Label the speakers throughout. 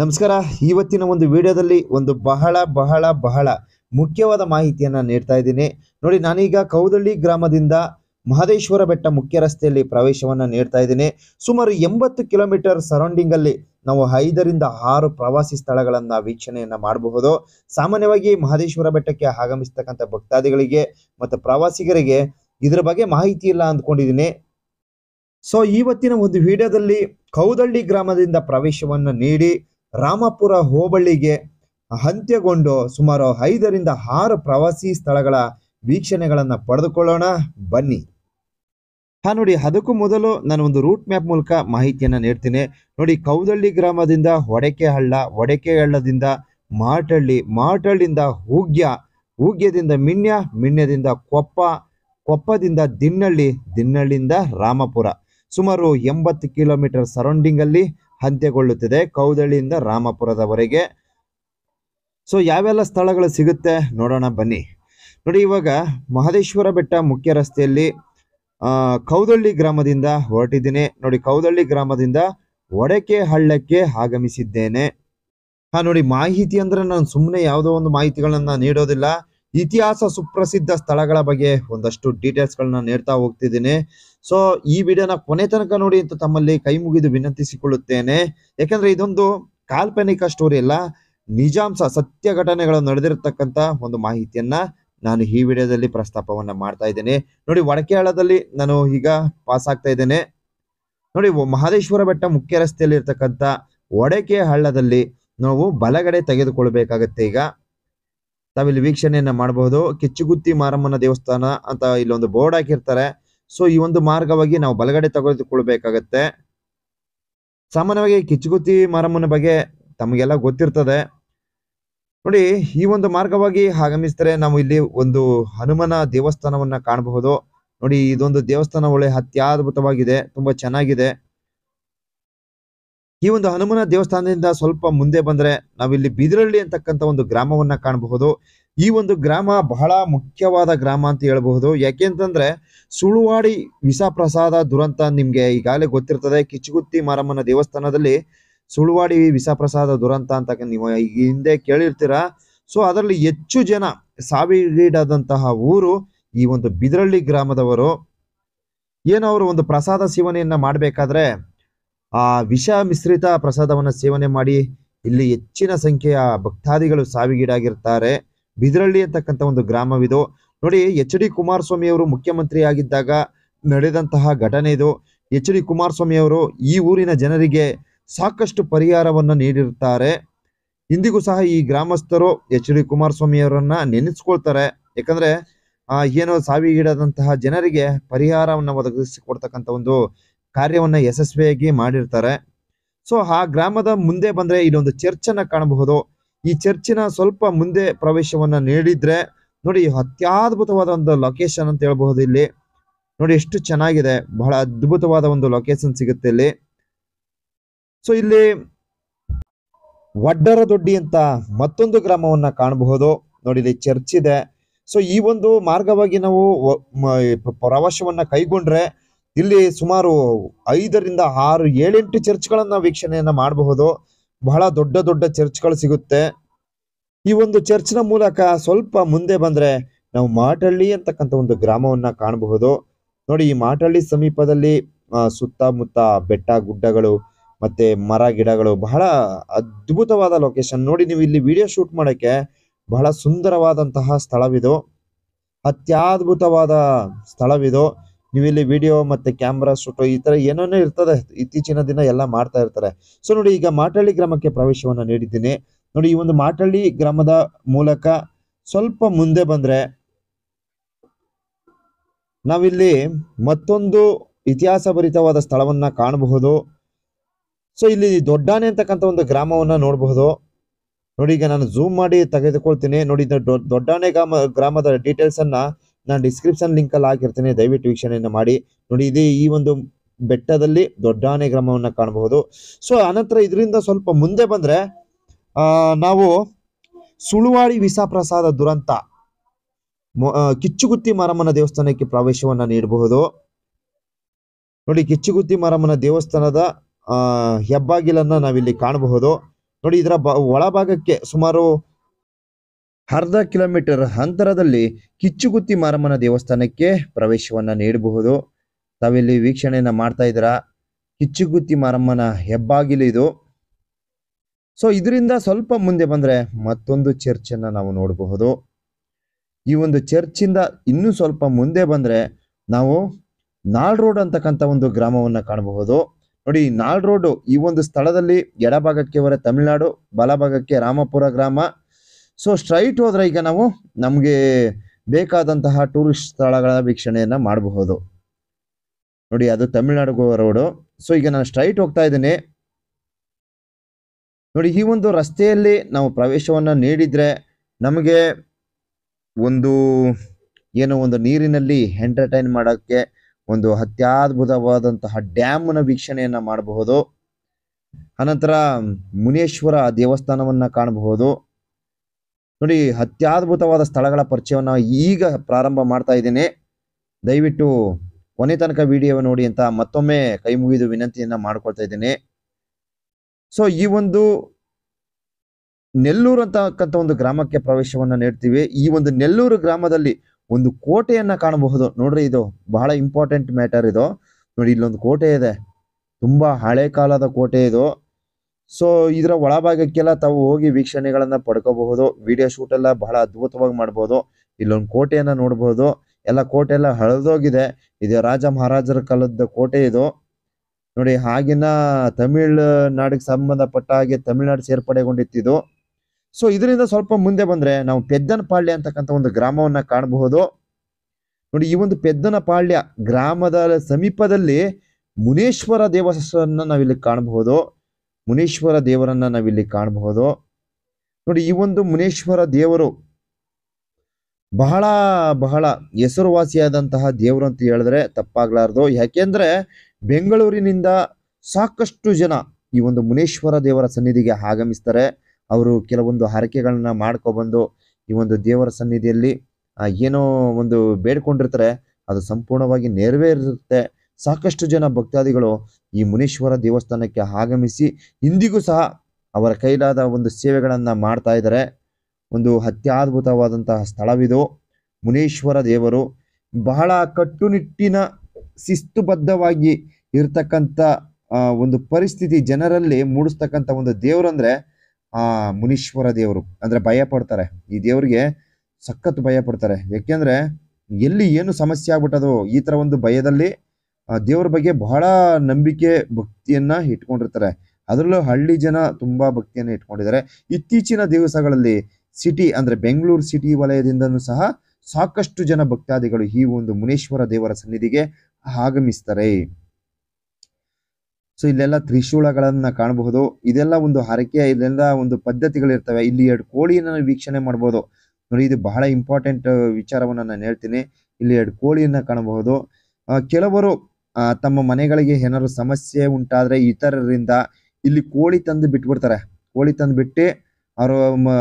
Speaker 1: ನಮಸ್ಕಾರ ಇವತ್ತಿನ ಒಂದು ವಿಡಿಯೋದಲ್ಲಿ ಒಂದು ಬಹಳ ಬಹಳ ಬಹಳ ಮುಖ್ಯವಾದ ಮಾಹಿತಿಯನ್ನು ನೀಡ್ತಾ ಇದ್ದೀನಿ ನೋಡಿ ನಾನೀಗ ಕೌದಳ್ಳಿ ಗ್ರಾಮದಿಂದ ಮಹದೇಶ್ವರ ಬೆಟ್ಟ ಮುಖ್ಯ ರಸ್ತೆಯಲ್ಲಿ ಪ್ರವೇಶವನ್ನು ನೀಡ್ತಾ ಇದ್ದೀನಿ ಸುಮಾರು ಎಂಬತ್ತು ಕಿಲೋಮೀಟರ್ ಸರೌಂಡಿಂಗಲ್ಲಿ ನಾವು ಐದರಿಂದ ಆರು ಪ್ರವಾಸಿ ಸ್ಥಳಗಳನ್ನು ವೀಕ್ಷಣೆಯನ್ನು ಮಾಡಬಹುದು ಸಾಮಾನ್ಯವಾಗಿ ಮಹದೇಶ್ವರ ಬೆಟ್ಟಕ್ಕೆ ಆಗಮಿಸ್ತಕ್ಕಂಥ ಭಕ್ತಾದಿಗಳಿಗೆ ಮತ್ತು ಪ್ರವಾಸಿಗರಿಗೆ ಇದರ ಬಗ್ಗೆ ಮಾಹಿತಿ ಇಲ್ಲ ಅಂದ್ಕೊಂಡಿದ್ದೀನಿ ಸೊ ಇವತ್ತಿನ ಒಂದು ವಿಡಿಯೋದಲ್ಲಿ ಕೌದಳ್ಳಿ ಗ್ರಾಮದಿಂದ ಪ್ರವೇಶವನ್ನು ನೀಡಿ ರಾಮಪುರ ಹೋಬಳಿಗೆ ಅಂತ್ಯಗೊಂಡು ಸುಮಾರು ಐದರಿಂದ ಆರು ಪ್ರವಾಸಿ ಸ್ಥಳಗಳ ವೀಕ್ಷಣೆಗಳನ್ನು ಪಡೆದುಕೊಳ್ಳೋಣ ಬನ್ನಿ ಹಾ ನೋಡಿ ಅದಕ್ಕೂ ಮೊದಲು ನಾನು ಒಂದು ರೂಟ್ ಮ್ಯಾಪ್ ಮೂಲಕ ಮಾಹಿತಿಯನ್ನು ನೀಡ್ತೀನಿ ನೋಡಿ ಕೌದಳ್ಳಿ ಗ್ರಾಮದಿಂದ ಹೊಡಕೆ ಹಳ್ಳ ಹಳ್ಳದಿಂದ ಮಾಟಳ್ಳಿ ಮಾಟಳ್ಳಿಯಿಂದ ಹೂಗ್ಯ ಹೂಗ್ಯದಿಂದ ಮಿಣ್ಯ ಮಿಣ್ಯದಿಂದ ಕೊಪ್ಪ ಕೊಪ್ಪದಿಂದ ದಿನ್ನಳ್ಳಿ ದಿನ್ನಳ್ಳಿಯಿಂದ ರಾಮಪುರ ಸುಮಾರು ಎಂಬತ್ತು ಕಿಲೋಮೀಟರ್ ಸರೌಂಡಿಂಗಲ್ಲಿ ಅಂತ್ಯಗೊಳ್ಳುತ್ತದೆ ಕೌದಳಿಯಿಂದ ರಾಮಪುರದವರೆಗೆ ಸೊ ಯಾವೆಲ್ಲ ಸ್ಥಳಗಳು ಸಿಗುತ್ತೆ ನೋಡೋಣ ಬನ್ನಿ ನೋಡಿ ಇವಾಗ ಮಹದೇಶ್ವರ ಬೆಟ್ಟ ಮುಖ್ಯ ರಸ್ತೆಯಲ್ಲಿ ಕೌದಳ್ಳಿ ಗ್ರಾಮದಿಂದ ಹೊರಟಿದ್ದೀನಿ ನೋಡಿ ಕೌದಳ್ಳಿ ಗ್ರಾಮದಿಂದ ಒಡಕೆ ಹಳ್ಳಕ್ಕೆ ಆಗಮಿಸಿದ್ದೇನೆ ಹಾ ನೋಡಿ ಮಾಹಿತಿ ಅಂದ್ರೆ ನಾನು ಸುಮ್ಮನೆ ಯಾವುದೋ ಒಂದು ಮಾಹಿತಿಗಳನ್ನ ನೀಡೋದಿಲ್ಲ ಇತಿಹಾಸ ಸುಪ್ರಸಿದ್ಧ ಸ್ಥಳಗಳ ಬಗ್ಗೆ ಒಂದಷ್ಟು ಡೀಟೇಲ್ಸ್ಗಳನ್ನ ನೀಡ್ತಾ ಹೋಗ್ತಿದ್ದೀನಿ ಸೊ ಈ ವಿಡಿಯೋನ ಕೊನೆ ತನಕ ನೋಡಿ ಅಂತ ತಮ್ಮಲ್ಲಿ ಕೈ ಮುಗಿದು ವಿನಂತಿಸಿಕೊಳ್ಳುತ್ತೇನೆ ಯಾಕಂದ್ರೆ ಇದೊಂದು ಕಾಲ್ಪನಿಕ ಸ್ಟೋರಿ ಅಲ್ಲ ನಿಜಾಂಶ ಸತ್ಯ ಘಟನೆಗಳು ನಡೆದಿರತಕ್ಕಂತ ಒಂದು ಮಾಹಿತಿಯನ್ನ ನಾನು ಈ ವಿಡಿಯೋದಲ್ಲಿ ಪ್ರಸ್ತಾಪವನ್ನ ಮಾಡ್ತಾ ಇದ್ದೇನೆ ನೋಡಿ ವಡಕೆಹಳದಲ್ಲಿ ನಾನು ಈಗ ಪಾಸ್ ಆಗ್ತಾ ಇದ್ದೇನೆ ನೋಡಿ ಮಹದೇಶ್ವರ ಬೆಟ್ಟ ಮುಖ್ಯ ರಸ್ತೆಯಲ್ಲಿ ಇರ್ತಕ್ಕಂಥ ಒಡಕೆ ಹಳ್ಳದಲ್ಲಿ ನಾವು ಬಲಗಡೆ ತೆಗೆದುಕೊಳ್ಬೇಕಾಗತ್ತೆ ಈಗ ತಾವಿಲ್ಲಿ ವೀಕ್ಷಣೆಯನ್ನ ಮಾಡಬಹುದು ಕಿಚ್ಚುಗುತ್ತಿ ಮಾರಮ್ಮನ ದೇವಸ್ಥಾನ ಅಂತ ಇಲ್ಲೊಂದು ಬೋರ್ಡ್ ಹಾಕಿರ್ತಾರೆ ಸೊ ಈ ಒಂದು ಮಾರ್ಗವಾಗಿ ನಾವು ಬಲಗಡೆ ತಗೊಳ್ಕೊಳ್ಬೇಕಾಗತ್ತೆ ಸಾಮಾನ್ಯವಾಗಿ ಕಿಚ್ಚುಗುತ್ತಿ ಮಾರಮ್ಮನ ಬಗ್ಗೆ ತಮಗೆಲ್ಲ ಗೊತ್ತಿರ್ತದೆ ನೋಡಿ ಈ ಒಂದು ಮಾರ್ಗವಾಗಿ ಆಗಮಿಸಿದ್ರೆ ನಾವು ಇಲ್ಲಿ ಒಂದು ಹನುಮನ ದೇವಸ್ಥಾನವನ್ನ ಕಾಣಬಹುದು ನೋಡಿ ಇದೊಂದು ದೇವಸ್ಥಾನ ಒಳ್ಳೆ ಅತ್ಯದ್ಭುತವಾಗಿದೆ ತುಂಬಾ ಚೆನ್ನಾಗಿದೆ ಈ ಒಂದು ಹನುಮನ ದೇವಸ್ಥಾನದಿಂದ ಸ್ವಲ್ಪ ಮುಂದೆ ಬಂದ್ರೆ ನಾವಿಲ್ಲಿ ಬಿದಿರಳ್ಳಿ ಅಂತಕ್ಕಂಥ ಒಂದು ಗ್ರಾಮವನ್ನ ಕಾಣಬಹುದು ಈ ಒಂದು ಗ್ರಾಮ ಬಹಳ ಮುಖ್ಯವಾದ ಗ್ರಾಮ ಅಂತ ಹೇಳಬಹುದು ಯಾಕೆಂತಂದ್ರೆ ಸುಳುವಾಡಿ ಪ್ರಸಾದ ದುರಂತ ನಿಮ್ಗೆ ಈಗಾಗಲೇ ಗೊತ್ತಿರ್ತದೆ ಕಿಚ್ಚುಗುತ್ತಿ ಮಾರಮ್ಮನ ದೇವಸ್ಥಾನದಲ್ಲಿ ಸುಳುವಾಡಿ ಪ್ರಸಾದ ದುರಂತ ಅಂತ ನೀವು ಹಿಂದೆ ಕೇಳಿರ್ತೀರಾ ಸೊ ಅದರಲ್ಲಿ ಹೆಚ್ಚು ಜನ ಸಾವಿಗೀಡಾದಂತಹ ಊರು ಈ ಒಂದು ಬಿದರಳ್ಳಿ ಗ್ರಾಮದವರು ಏನೋ ಅವರು ಒಂದು ಪ್ರಸಾದ ಸೇವನೆಯನ್ನ ಮಾಡಬೇಕಾದ್ರೆ ಆ ವಿಷ ಮಿಶ್ರಿತ ಪ್ರಸಾದವನ್ನು ಸೇವನೆ ಮಾಡಿ ಇಲ್ಲಿ ಹೆಚ್ಚಿನ ಸಂಖ್ಯೆಯ ಭಕ್ತಾದಿಗಳು ಸಾವಿಗೀಡಾಗಿರ್ತಾರೆ ಬಿದ್ರಳ್ಳಿ ಅಂತಕ್ಕಂಥ ಒಂದು ಗ್ರಾಮವಿದು ನೋಡಿ ಎಚ್ ಡಿ ಕುಮಾರಸ್ವಾಮಿ ಅವರು ಮುಖ್ಯಮಂತ್ರಿ ಆಗಿದ್ದಾಗ ನಡೆದಂತಹ ಘಟನೆ ಇದು ಎಚ್ ಡಿ ಕುಮಾರಸ್ವಾಮಿ ಅವರು ಈ ಊರಿನ ಜನರಿಗೆ ಸಾಕಷ್ಟು ಪರಿಹಾರವನ್ನು ನೀಡಿರ್ತಾರೆ ಇಂದಿಗೂ ಸಹ ಈ ಗ್ರಾಮಸ್ಥರು ಎಚ್ ಡಿ ಕುಮಾರಸ್ವಾಮಿ ಅವರನ್ನ ನೆನೆಸ್ಕೊಳ್ತಾರೆ ಯಾಕಂದ್ರೆ ಏನೋ ಸಾವಿಗೀಡಾದಂತಹ ಜನರಿಗೆ ಪರಿಹಾರವನ್ನು ಒದಗಿಸಿಕೊಡ್ತಕ್ಕಂಥ ಒಂದು ಕಾರ್ಯವನ್ನು ಯಶಸ್ವಿಯಾಗಿ ಮಾಡಿರ್ತಾರೆ ಸೊ ಆ ಗ್ರಾಮದ ಮುಂದೆ ಬಂದರೆ ಇಲ್ಲೊಂದು ಅನ್ನ ಕಾಣಬಹುದು ಈ ಚರ್ಚಿನ ಸ್ವಲ್ಪ ಮುಂದೆ ಪ್ರವೇಶವನ್ನ ನೀಡಿದ್ರೆ ನೋಡಿ ಅತ್ಯದ್ಭುತವಾದ ಒಂದು ಲೊಕೇಶನ್ ಅಂತ ಹೇಳಬಹುದು ಇಲ್ಲಿ ನೋಡಿ ಎಷ್ಟು ಚೆನ್ನಾಗಿದೆ ಬಹಳ ಅದ್ಭುತವಾದ ಒಂದು ಲೊಕೇಶನ್ ಸಿಗುತ್ತೆ ಇಲ್ಲಿ ಸೊ ಇಲ್ಲಿ ವಡ್ಡರ ದೊಡ್ಡಿ ಅಂತ ಮತ್ತೊಂದು ಗ್ರಾಮವನ್ನ ಕಾಣಬಹುದು ನೋಡಿ ಇಲ್ಲಿ ಚರ್ಚ್ ಇದೆ ಸೊ ಈ ಒಂದು ಮಾರ್ಗವಾಗಿ ನಾವು ಪ್ರವಾಸವನ್ನ ಕೈಗೊಂಡ್ರೆ ಇಲ್ಲಿ ಸುಮಾರು ಐದರಿಂದ ಆರು ಏಳೆಂಟು ಗಳನ್ನ ವೀಕ್ಷಣೆಯನ್ನ ಮಾಡಬಹುದು ಬಹಳ ದೊಡ್ಡ ದೊಡ್ಡ ಗಳು ಸಿಗುತ್ತೆ ಈ ಒಂದು ನ ಮೂಲಕ ಸ್ವಲ್ಪ ಮುಂದೆ ಬಂದ್ರೆ ನಾವು ಮಾಟಳ್ಳಿ ಅಂತಕ್ಕಂಥ ಒಂದು ಗ್ರಾಮವನ್ನ ಕಾಣಬಹುದು ನೋಡಿ ಈ ಮಾಟಳ್ಳಿ ಸಮೀಪದಲ್ಲಿ ಸುತ್ತಮುತ್ತ ಬೆಟ್ಟ ಗುಡ್ಡಗಳು ಮತ್ತೆ ಮರ ಗಿಡಗಳು ಬಹಳ ಅದ್ಭುತವಾದ ಲೊಕೇಶನ್ ನೋಡಿ ನೀವು ಇಲ್ಲಿ ವಿಡಿಯೋ ಶೂಟ್ ಮಾಡಕ್ಕೆ ಬಹಳ ಸುಂದರವಾದಂತಹ ಸ್ಥಳವಿದು ಅತ್ಯದ್ಭುತವಾದ ಸ್ಥಳವಿದು ನೀವಿಲ್ಲಿ ವಿಡಿಯೋ ಮತ್ತೆ ಕ್ಯಾಮ್ರಾ ಶೂಟೋ ಈ ಥರ ಏನೇನೋ ಇರ್ತದೆ ಇತ್ತೀಚಿನ ದಿನ ಎಲ್ಲ ಮಾಡ್ತಾ ಇರ್ತಾರೆ ಸೊ ನೋಡಿ ಈಗ ಮಾಟಳ್ಳಿ ಗ್ರಾಮಕ್ಕೆ ಪ್ರವೇಶವನ್ನು ನೀಡಿದ್ದೀನಿ ನೋಡಿ ಈ ಒಂದು ಮಾಟಳ್ಳಿ ಗ್ರಾಮದ ಮೂಲಕ ಸ್ವಲ್ಪ ಮುಂದೆ ಬಂದ್ರೆ ನಾವಿಲ್ಲಿ ಮತ್ತೊಂದು ಇತಿಹಾಸ ಭರಿತವಾದ ಸ್ಥಳವನ್ನು ಕಾಣಬಹುದು ಸೊ ಇಲ್ಲಿ ದೊಡ್ಡಾನೆ ಅಂತಕ್ಕಂಥ ಒಂದು ಗ್ರಾಮವನ್ನು ನೋಡಬಹುದು ನೋಡಿ ಈಗ ನಾನು ಝೂಮ್ ಮಾಡಿ ತೆಗೆದುಕೊಳ್ತೀನಿ ನೋಡಿ ದೊಡ್ಡಾನೆ ಗ್ರಾಮ ಗ್ರಾಮದ ಅನ್ನ ನಾನು ಡಿಸ್ಕ್ರಿಪ್ಷನ್ ಲಿಂಕಲ್ಲಿ ಹಾಕಿರ್ತೀನಿ ದಯವಿಟ್ಟು ವೀಕ್ಷಣೆಯನ್ನು ಮಾಡಿ ನೋಡಿ ಇದೇ ಈ ಒಂದು ಬೆಟ್ಟದಲ್ಲಿ ದೊಡ್ಡಾನೆ ಗ್ರಾಮವನ್ನು ಕಾಣಬಹುದು ಸೊ ಅನಂತರ ಇದರಿಂದ ಸ್ವಲ್ಪ ಮುಂದೆ ಬಂದರೆ ನಾವು ಸುಳುವಾಡಿ ಪ್ರಸಾದ ದುರಂತ ಕಿಚ್ಚುಗುತ್ತಿ ಮಾರಮ್ಮನ ದೇವಸ್ಥಾನಕ್ಕೆ ಪ್ರವೇಶವನ್ನು ನೀಡಬಹುದು ನೋಡಿ ಕಿಚ್ಚುಗುತ್ತಿ ಮಾರಮ್ಮನ ದೇವಸ್ಥಾನದ ಹೆಬ್ಬಾಗಿಲನ್ನು ನಾವಿಲ್ಲಿ ಕಾಣಬಹುದು ನೋಡಿ ಇದರ ಒಳಭಾಗಕ್ಕೆ ಸುಮಾರು ಅರ್ಧ ಕಿಲೋಮೀಟರ್ ಅಂತರದಲ್ಲಿ ಕಿಚ್ಚುಗುತ್ತಿ ಮಾರಮ್ಮನ ದೇವಸ್ಥಾನಕ್ಕೆ ಪ್ರವೇಶವನ್ನು ನೀಡಬಹುದು ತಾವಿಲ್ಲಿ ವೀಕ್ಷಣೆಯನ್ನು ಮಾಡ್ತಾ ಇದ್ದೀರಾ ಕಿಚ್ಚುಗುತ್ತಿ ಮಾರಮ್ಮನ ಹೆಬ್ಬಾಗಿಲು ಇದು ಸೊ ಇದರಿಂದ ಸ್ವಲ್ಪ ಮುಂದೆ ಬಂದರೆ ಮತ್ತೊಂದು ಚರ್ಚನ್ನು ನಾವು ನೋಡಬಹುದು ಈ ಒಂದು ಚರ್ಚಿಂದ ಇನ್ನೂ ಸ್ವಲ್ಪ ಮುಂದೆ ಬಂದರೆ ನಾವು ನಾಳ್ ರೋಡ್ ಅಂತಕ್ಕಂಥ ಒಂದು ಗ್ರಾಮವನ್ನು ಕಾಣಬಹುದು ನೋಡಿ ನಾಳ್ ರೋಡು ಈ ಒಂದು ಸ್ಥಳದಲ್ಲಿ ಎಡಭಾಗಕ್ಕೆ ಹೊರ ತಮಿಳುನಾಡು ಬಲಭಾಗಕ್ಕೆ ರಾಮಪುರ ಗ್ರಾಮ ಸೊ ಸ್ಟ್ರೈಟ್ ಹೋದ್ರೆ ಈಗ ನಾವು ನಮಗೆ ಬೇಕಾದಂತಹ ಟೂರಿಸ್ಟ್ ಸ್ಥಳಗಳ ವೀಕ್ಷಣೆಯನ್ನು ಮಾಡಬಹುದು ನೋಡಿ ಅದು ತಮಿಳ್ನಾಡು ರೋಡು ಸೊ ಈಗ ನಾನು ಸ್ಟ್ರೈಟ್ ಹೋಗ್ತಾ ಇದ್ದೀನಿ ನೋಡಿ ಈ ಒಂದು ರಸ್ತೆಯಲ್ಲಿ ನಾವು ಪ್ರವೇಶವನ್ನು ನೀಡಿದ್ರೆ ನಮಗೆ ಒಂದು ಏನೋ ಒಂದು ನೀರಿನಲ್ಲಿ ಎಂಟರ್ಟೈನ್ ಮಾಡೋಕ್ಕೆ ಒಂದು ಅತ್ಯದ್ಭುತವಾದಂತಹ ಡ್ಯಾಮ್ನ ವೀಕ್ಷಣೆಯನ್ನು ಮಾಡಬಹುದು ಅನಂತರ ಮುನೇಶ್ವರ ದೇವಸ್ಥಾನವನ್ನು ಕಾಣಬಹುದು ನೋಡಿ ಅತ್ಯದ್ಭುತವಾದ ಸ್ಥಳಗಳ ಪರಿಚಯವನ್ನು ಈಗ ಪ್ರಾರಂಭ ಮಾಡ್ತಾ ಇದ್ದೀನಿ ದಯವಿಟ್ಟು ಕೊನೆ ತನಕ ವಿಡಿಯೋ ನೋಡಿ ಅಂತ ಮತ್ತೊಮ್ಮೆ ಕೈ ಮುಗಿದು ವಿನಂತಿಯನ್ನು ಮಾಡ್ಕೊಳ್ತಾ ಇದ್ದೀನಿ ಸೊ ಈ ಒಂದು ನೆಲ್ಲೂರು ಅಂತಕ್ಕಂಥ ಒಂದು ಗ್ರಾಮಕ್ಕೆ ಪ್ರವೇಶವನ್ನು ನೀಡ್ತೀವಿ ಈ ಒಂದು ನೆಲ್ಲೂರು ಗ್ರಾಮದಲ್ಲಿ ಒಂದು ಕೋಟೆಯನ್ನ ಕಾಣಬಹುದು ನೋಡ್ರಿ ಇದು ಬಹಳ ಇಂಪಾರ್ಟೆಂಟ್ ಮ್ಯಾಟರ್ ಇದು ನೋಡಿ ಇಲ್ಲೊಂದು ಕೋಟೆ ಇದೆ ತುಂಬಾ ಹಳೆ ಕಾಲದ ಕೋಟೆ ಇದು ಸೊ ಇದರ ಒಳಭಾಗಕ್ಕೆಲ್ಲ ತಾವು ಹೋಗಿ ವೀಕ್ಷಣೆಗಳನ್ನ ಪಡ್ಕೋಬಹುದು ವಿಡಿಯೋ ಶೂಟ್ ಎಲ್ಲ ಬಹಳ ಅದ್ಭುತವಾಗಿ ಮಾಡಬಹುದು ಇಲ್ಲೊಂದು ಕೋಟೆಯನ್ನ ನೋಡಬಹುದು ಎಲ್ಲ ಕೋಟೆ ಎಲ್ಲ ಹಳದೋಗಿದೆ ಇದು ರಾಜ ಮಹಾರಾಜರ ಕಾಲದ ಕೋಟೆ ಇದು ನೋಡಿ ಆಗಿನ ತಮಿಳ್ನಾಡಿಗೆ ಸಂಬಂಧಪಟ್ಟ ಹಾಗೆ ತಮಿಳ್ನಾಡು ಸೇರ್ಪಡೆಗೊಂಡಿತ್ತಿದ್ದು ಸೊ ಇದರಿಂದ ಸ್ವಲ್ಪ ಮುಂದೆ ಬಂದ್ರೆ ನಾವು ಪೆದ್ದನಪಾಳ್ಯ ಅಂತಕ್ಕಂಥ ಒಂದು ಗ್ರಾಮವನ್ನ ಕಾಣಬಹುದು ನೋಡಿ ಈ ಒಂದು ಪೆದ್ದನಪಾಳ್ಯ ಗ್ರಾಮದ ಸಮೀಪದಲ್ಲಿ ಮುನೇಶ್ವರ ದೇವಸ್ಥಾನ ನಾವಿಲ್ಲಿ ಕಾಣಬಹುದು ಮುನೇಶ್ವರ ದೇವರನ್ನ ನಾವಿಲ್ಲಿ ಕಾಣಬಹುದು ನೋಡಿ ಈ ಒಂದು ಮುನೇಶ್ವರ ದೇವರು ಬಹಳ ಬಹಳ ಹೆಸರುವಾಸಿಯಾದಂತಹ ದೇವರು ಅಂತ ಹೇಳಿದ್ರೆ ತಪ್ಪಾಗ್ಲಾರ್ದು ಯಾಕೆಂದ್ರೆ ಬೆಂಗಳೂರಿನಿಂದ ಸಾಕಷ್ಟು ಜನ ಈ ಒಂದು ಮುನೇಶ್ವರ ದೇವರ ಸನ್ನಿಧಿಗೆ ಆಗಮಿಸ್ತಾರೆ ಅವರು ಕೆಲವೊಂದು ಹರಕೆಗಳನ್ನ ಮಾಡ್ಕೊಬಂದು ಈ ಒಂದು ದೇವರ ಸನ್ನಿಧಿಯಲ್ಲಿ ಏನೋ ಒಂದು ಬೇಡ್ಕೊಂಡಿರ್ತಾರೆ ಅದು ಸಂಪೂರ್ಣವಾಗಿ ನೆರವೇರಿರುತ್ತೆ ಸಾಕಷ್ಟು ಜನ ಭಕ್ತಾದಿಗಳು ಈ ಮುನೇಶ್ವರ ದೇವಸ್ಥಾನಕ್ಕೆ ಆಗಮಿಸಿ ಇಂದಿಗೂ ಸಹ ಅವರ ಕೈಲಾದ ಒಂದು ಸೇವೆಗಳನ್ನು ಮಾಡ್ತಾ ಇದ್ದಾರೆ ಒಂದು ಅತ್ಯದ್ಭುತವಾದಂತಹ ಸ್ಥಳವಿದು ಮುನೀಶ್ವರ ದೇವರು ಬಹಳ ಕಟ್ಟುನಿಟ್ಟಿನ ಶಿಸ್ತುಬದ್ಧವಾಗಿ ಇರ್ತಕ್ಕಂಥ ಒಂದು ಪರಿಸ್ಥಿತಿ ಜನರಲ್ಲಿ ಮೂಡಿಸ್ತಕ್ಕಂಥ ಒಂದು ದೇವರು ಅಂದರೆ ಆ ಮುನೀಶ್ವರ ದೇವರು ಅಂದರೆ ಭಯ ಪಡ್ತಾರೆ ಈ ದೇವರಿಗೆ ಸಖತ್ ಭಯ ಪಡ್ತಾರೆ ಯಾಕೆಂದರೆ ಎಲ್ಲಿ ಏನು ಸಮಸ್ಯೆ ಆಗ್ಬಿಟ್ಟದು ಈ ಥರ ಒಂದು ಭಯದಲ್ಲಿ ದೇವರ ಬಗ್ಗೆ ಬಹಳ ನಂಬಿಕೆ ಭಕ್ತಿಯನ್ನ ಇಟ್ಕೊಂಡಿರ್ತಾರೆ ಅದರಲ್ಲೂ ಹಳ್ಳಿ ಜನ ತುಂಬಾ ಭಕ್ತಿಯನ್ನ ಇಟ್ಕೊಂಡಿದ್ದಾರೆ ಇತ್ತೀಚಿನ ದಿವಸಗಳಲ್ಲಿ ಸಿಟಿ ಅಂದ್ರೆ ಬೆಂಗಳೂರು ಸಿಟಿ ವಲಯದಿಂದನೂ ಸಹ ಸಾಕಷ್ಟು ಜನ ಭಕ್ತಾದಿಗಳು ಈ ಒಂದು ಮುನೇಶ್ವರ ದೇವರ ಸನ್ನಿಧಿಗೆ ಆಗಮಿಸ್ತಾರೆ ಸೊ ಇಲ್ಲೆಲ್ಲ ತ್ರಿಶೂಳಗಳನ್ನ ಕಾಣಬಹುದು ಇದೆಲ್ಲ ಒಂದು ಹರಕೆ ಇದೆಲ್ಲ ಒಂದು ಇರ್ತವೆ ಇಲ್ಲಿ ಎರಡು ಕೋಳಿಯನ್ನ ವೀಕ್ಷಣೆ ಮಾಡಬಹುದು ನೋಡಿ ಇದು ಬಹಳ ಇಂಪಾರ್ಟೆಂಟ್ ವಿಚಾರವನ್ನು ನಾನು ಹೇಳ್ತೀನಿ ಇಲ್ಲಿ ಎರಡು ಕೋಳಿಯನ್ನ ಕಾಣಬಹುದು ಕೆಲವರು ಆ ತಮ್ಮ ಮನೆಗಳಿಗೆ ಏನಾದ್ರು ಸಮಸ್ಯೆ ಉಂಟಾದ್ರೆ ಇತರರಿಂದ ಇಲ್ಲಿ ಕೋಳಿ ತಂದು ಬಿಟ್ಬಿಡ್ತಾರೆ ಕೋಳಿ ತಂದು ಬಿಟ್ಟು ಅವರು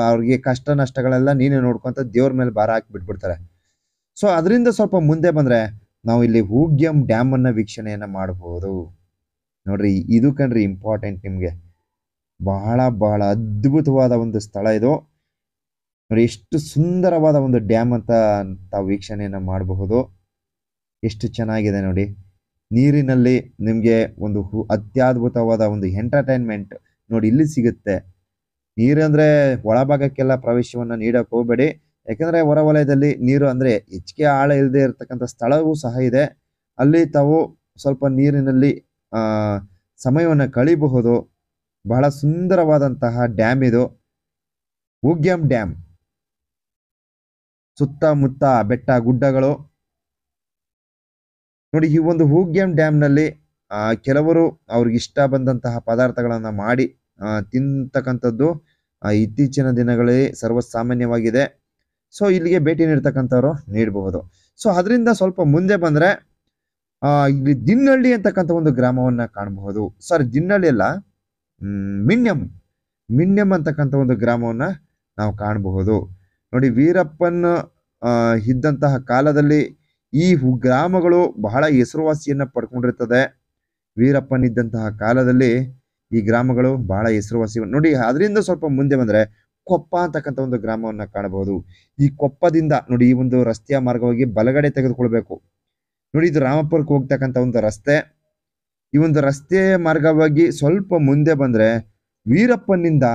Speaker 1: ಅವ್ರಿಗೆ ಕಷ್ಟ ನಷ್ಟಗಳೆಲ್ಲ ನೀನೇ ನೋಡ್ಕೊಂತ ದೇವ್ರ ಮೇಲೆ ಭಾರ ಹಾಕಿ ಬಿಟ್ಬಿಡ್ತಾರೆ ಸೊ ಅದರಿಂದ ಸ್ವಲ್ಪ ಮುಂದೆ ಬಂದ್ರೆ ನಾವು ಇಲ್ಲಿ ಹೂಗ್ಯಂ ಅನ್ನ ವೀಕ್ಷಣೆಯನ್ನ ಮಾಡಬಹುದು ನೋಡ್ರಿ ಇದು ಕಣ್ರಿ ಇಂಪಾರ್ಟೆಂಟ್ ನಿಮಗೆ ಬಹಳ ಬಹಳ ಅದ್ಭುತವಾದ ಒಂದು ಸ್ಥಳ ಇದು ನೋಡಿ ಎಷ್ಟು ಸುಂದರವಾದ ಒಂದು ಡ್ಯಾಮ್ ಅಂತ ತಾವು ಮಾಡಬಹುದು ಎಷ್ಟು ಚೆನ್ನಾಗಿದೆ ನೋಡಿ ನೀರಿನಲ್ಲಿ ನಿಮಗೆ ಒಂದು ಅತ್ಯದ್ಭುತವಾದ ಒಂದು ಎಂಟರ್ಟೈನ್ಮೆಂಟ್ ನೋಡಿ ಇಲ್ಲಿ ಸಿಗುತ್ತೆ ನೀರಂದರೆ ಒಳಭಾಗಕ್ಕೆಲ್ಲ ಪ್ರವೇಶವನ್ನು ನೀಡಕ್ಕೆ ಹೋಗಬೇಡಿ ಯಾಕಂದರೆ ಹೊರವಲಯದಲ್ಲಿ ನೀರು ಅಂದರೆ ಹೆಚ್ಚಿಗೆ ಆಳ ಇಲ್ಲದೆ ಇರತಕ್ಕಂಥ ಸ್ಥಳವೂ ಸಹ ಇದೆ ಅಲ್ಲಿ ತಾವು ಸ್ವಲ್ಪ ನೀರಿನಲ್ಲಿ ಸಮಯವನ್ನು ಕಳಿಬಹುದು ಬಹಳ ಸುಂದರವಾದಂತಹ ಡ್ಯಾಮ್ ಇದು ಉಗ್ಯಂ ಡ್ಯಾಮ್ ಸುತ್ತಮುತ್ತ ಬೆಟ್ಟ ಗುಡ್ಡಗಳು ನೋಡಿ ಈ ಒಂದು ಹೂಗ್ಯಾಮ್ ಡ್ಯಾಮ್ನಲ್ಲಿ ಕೆಲವರು ಅವ್ರಿಗೆ ಇಷ್ಟ ಬಂದಂತಹ ಪದಾರ್ಥಗಳನ್ನು ಮಾಡಿ ತಿಂತಕ್ಕಂಥದ್ದು ಇತ್ತೀಚಿನ ದಿನಗಳಲ್ಲಿ ಸರ್ವಸಾಮಾನ್ಯವಾಗಿದೆ ಸೊ ಇಲ್ಲಿಗೆ ಭೇಟಿ ನೀಡ್ತಕ್ಕಂಥವ್ರು ನೀಡಬಹುದು ಸೊ ಅದರಿಂದ ಸ್ವಲ್ಪ ಮುಂದೆ ಬಂದರೆ ಇಲ್ಲಿ ದಿನ್ನಹಳ್ಳಿ ಅಂತಕ್ಕಂಥ ಒಂದು ಗ್ರಾಮವನ್ನು ಕಾಣಬಹುದು ಸಾರಿ ದಿನ್ನಹಳ್ಳಿ ಅಲ್ಲ ಮಿನ್ಯಂ ಮಿನ್ಯಂ ಅಂತಕ್ಕಂಥ ಒಂದು ಗ್ರಾಮವನ್ನು ನಾವು ಕಾಣಬಹುದು ನೋಡಿ ವೀರಪ್ಪನ ಇದ್ದಂತಹ ಕಾಲದಲ್ಲಿ ಈ ಗ್ರಾಮಗಳು ಬಹಳ ಹೆಸರುವಾಸಿಯನ್ನು ಪಡ್ಕೊಂಡಿರ್ತದೆ ವೀರಪ್ಪನಿದ್ದಂತಹ ಕಾಲದಲ್ಲಿ ಈ ಗ್ರಾಮಗಳು ಬಹಳ ಹೆಸರುವಾಸಿ ನೋಡಿ ಅದರಿಂದ ಸ್ವಲ್ಪ ಮುಂದೆ ಬಂದರೆ ಕೊಪ್ಪ ಅಂತಕ್ಕಂಥ ಒಂದು ಗ್ರಾಮವನ್ನು ಕಾಣಬಹುದು ಈ ಕೊಪ್ಪದಿಂದ ನೋಡಿ ಈ ಒಂದು ರಸ್ತೆಯ ಮಾರ್ಗವಾಗಿ ಬಲಗಡೆ ತೆಗೆದುಕೊಳ್ಬೇಕು ನೋಡಿ ಇದು ರಾಮಪುರಕ್ಕೆ ಹೋಗ್ತಕ್ಕಂಥ ಒಂದು ರಸ್ತೆ ಈ ಒಂದು ರಸ್ತೆ ಮಾರ್ಗವಾಗಿ ಸ್ವಲ್ಪ ಮುಂದೆ ಬಂದರೆ ವೀರಪ್ಪನಿಂದ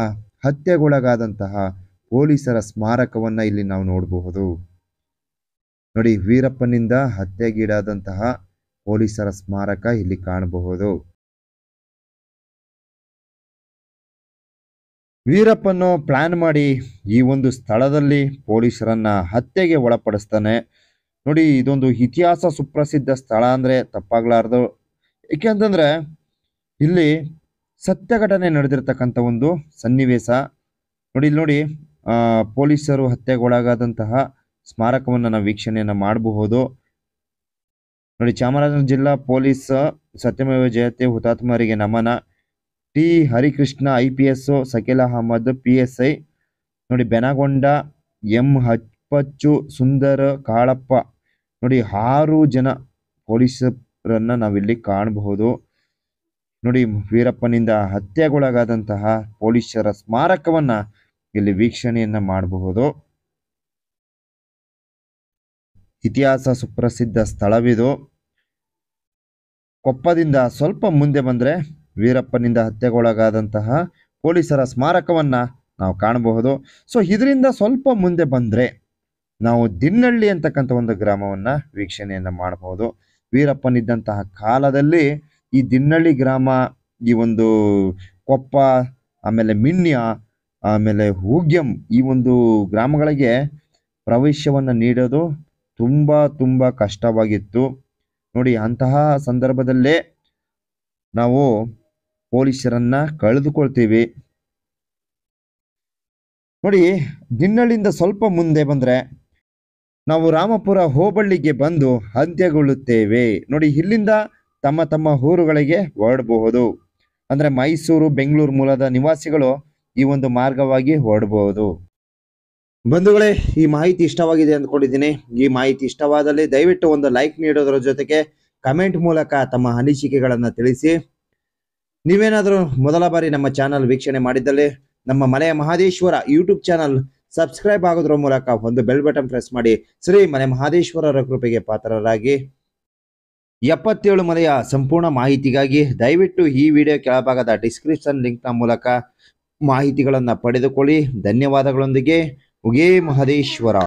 Speaker 1: ಹತ್ಯೆಗೊಳಗಾದಂತಹ ಪೊಲೀಸರ ಸ್ಮಾರಕವನ್ನು ಇಲ್ಲಿ ನಾವು ನೋಡಬಹುದು ನೋಡಿ ವೀರಪ್ಪನಿಂದ ಹತ್ಯೆಗೀಡಾದಂತಹ ಪೊಲೀಸರ ಸ್ಮಾರಕ ಇಲ್ಲಿ ಕಾಣಬಹುದು ವೀರಪ್ಪನ್ನು ಪ್ಲಾನ್ ಮಾಡಿ ಈ ಒಂದು ಸ್ಥಳದಲ್ಲಿ ಪೊಲೀಸರನ್ನ ಹತ್ಯೆಗೆ ಒಳಪಡಿಸ್ತಾನೆ ನೋಡಿ ಇದೊಂದು ಇತಿಹಾಸ ಸುಪ್ರಸಿದ್ಧ ಸ್ಥಳ ಅಂದ್ರೆ ತಪ್ಪಾಗ್ಲಾರ್ದು ಏಕೆಂತಂದ್ರೆ ಇಲ್ಲಿ ಸತ್ಯ ಘಟನೆ ನಡೆದಿರ್ತಕ್ಕಂಥ ಒಂದು ಸನ್ನಿವೇಶ ನೋಡಿ ಇಲ್ಲಿ ನೋಡಿ ಪೊಲೀಸರು ಹತ್ಯೆಗೊಳಗಾದಂತಹ ಸ್ಮಾರಕವನ್ನು ನಾವು ವೀಕ್ಷಣೆಯನ್ನು ಮಾಡಬಹುದು ನೋಡಿ ಚಾಮರಾಜನಗರ ಜಿಲ್ಲಾ ಪೊಲೀಸ್ ಸತ್ಯಮೇವ ಜಯತೆ ಹುತಾತ್ಮರಿಗೆ ನಮನ T Harikrishna I P S Sakeel Ahmad P S I ನೋಡಿ ಬೆನಗೊಂಡ ಎಂ ಹಚ್ಚು ಸುಂದರ ಕಾಳಪ್ಪ ನೋಡಿ ಆರು ಜನ ಪೊಲೀಸರನ್ನ ನಾವಿಲ್ಲಿ ಕಾಣಬಹುದು ನೋಡಿ ವೀರಪ್ಪನಿಂದ ಹತ್ಯೆಗೊಳಗಾದಂತಹ ಪೊಲೀಸರ ಸ್ಮಾರಕವನ್ನ ಇಲ್ಲಿ ವೀಕ್ಷಣೆಯನ್ನ ಮಾಡಬಹುದು ಇತಿಹಾಸ ಸುಪ್ರಸಿದ್ಧ ಸ್ಥಳವಿದು ಕೊಪ್ಪದಿಂದ ಸ್ವಲ್ಪ ಮುಂದೆ ಬಂದರೆ ವೀರಪ್ಪನಿಂದ ಹತ್ಯೆಗೊಳಗಾದಂತಹ ಪೊಲೀಸರ ಸ್ಮಾರಕವನ್ನು ನಾವು ಕಾಣಬಹುದು ಸೊ ಇದರಿಂದ ಸ್ವಲ್ಪ ಮುಂದೆ ಬಂದರೆ ನಾವು ದಿನ್ನಳ್ಳಿ ಅಂತಕ್ಕಂಥ ಒಂದು ಗ್ರಾಮವನ್ನು ವೀಕ್ಷಣೆಯನ್ನು ಮಾಡಬಹುದು ವೀರಪ್ಪನಿದ್ದಂತಹ ಕಾಲದಲ್ಲಿ ಈ ದಿನ್ನಳ್ಳಿ ಗ್ರಾಮ ಈ ಒಂದು ಕೊಪ್ಪ ಆಮೇಲೆ ಮಿಣ್ಯ ಆಮೇಲೆ ಹೂಗ್ಯಂ ಈ ಒಂದು ಗ್ರಾಮಗಳಿಗೆ ಪ್ರವೇಶವನ್ನು ನೀಡೋದು ತುಂಬ ತುಂಬ ಕಷ್ಟವಾಗಿತ್ತು ನೋಡಿ ಅಂತಹ ಸಂದರ್ಭದಲ್ಲೇ ನಾವು ಪೊಲೀಸರನ್ನ ಕಳೆದುಕೊಳ್ತೀವಿ ನೋಡಿ ದಿನ್ನಳ್ಳಿಯಿಂದ ಸ್ವಲ್ಪ ಮುಂದೆ ಬಂದರೆ ನಾವು ರಾಮಪುರ ಹೋಬಳ್ಳಿಗೆ ಬಂದು ಅಂತ್ಯಗೊಳ್ಳುತ್ತೇವೆ ನೋಡಿ ಇಲ್ಲಿಂದ ತಮ್ಮ ತಮ್ಮ ಊರುಗಳಿಗೆ ಹೊರಡಬಹುದು ಅಂದ್ರೆ ಮೈಸೂರು ಬೆಂಗಳೂರು ಮೂಲದ ನಿವಾಸಿಗಳು ಈ ಒಂದು ಮಾರ್ಗವಾಗಿ ಹೊರಡಬಹುದು ಬಂಧುಗಳೇ ಈ ಮಾಹಿತಿ ಇಷ್ಟವಾಗಿದೆ ಅಂದ್ಕೊಂಡಿದ್ದೀನಿ ಈ ಮಾಹಿತಿ ಇಷ್ಟವಾದಲ್ಲಿ ದಯವಿಟ್ಟು ಒಂದು ಲೈಕ್ ನೀಡೋದ್ರ ಜೊತೆಗೆ ಕಮೆಂಟ್ ಮೂಲಕ ತಮ್ಮ ಅನಿಸಿಕೆಗಳನ್ನು ತಿಳಿಸಿ ನೀವೇನಾದರೂ ಮೊದಲ ಬಾರಿ ನಮ್ಮ ಚಾನಲ್ ವೀಕ್ಷಣೆ ಮಾಡಿದ್ದಲ್ಲಿ ನಮ್ಮ ಮನೆ ಮಹದೇಶ್ವರ ಯೂಟ್ಯೂಬ್ ಚಾನಲ್ ಸಬ್ಸ್ಕ್ರೈಬ್ ಆಗೋದ್ರ ಮೂಲಕ ಒಂದು ಬೆಲ್ ಬಟನ್ ಪ್ರೆಸ್ ಮಾಡಿ ಶ್ರೀ ಮನೆ ಮಹಾದೇಶ್ವರರ ಕೃಪೆಗೆ ಪಾತ್ರರಾಗಿ ಎಪ್ಪತ್ತೇಳು ಮನೆಯ ಸಂಪೂರ್ಣ ಮಾಹಿತಿಗಾಗಿ ದಯವಿಟ್ಟು ಈ ವಿಡಿಯೋ ಕೆಳಭಾಗದ ಡಿಸ್ಕ್ರಿಪ್ಷನ್ ಲಿಂಕ್ನ ಮೂಲಕ ಮಾಹಿತಿಗಳನ್ನು ಪಡೆದುಕೊಳ್ಳಿ ಧನ್ಯವಾದಗಳೊಂದಿಗೆ ಉಗೇ ಮಹದೇಶ್ವರ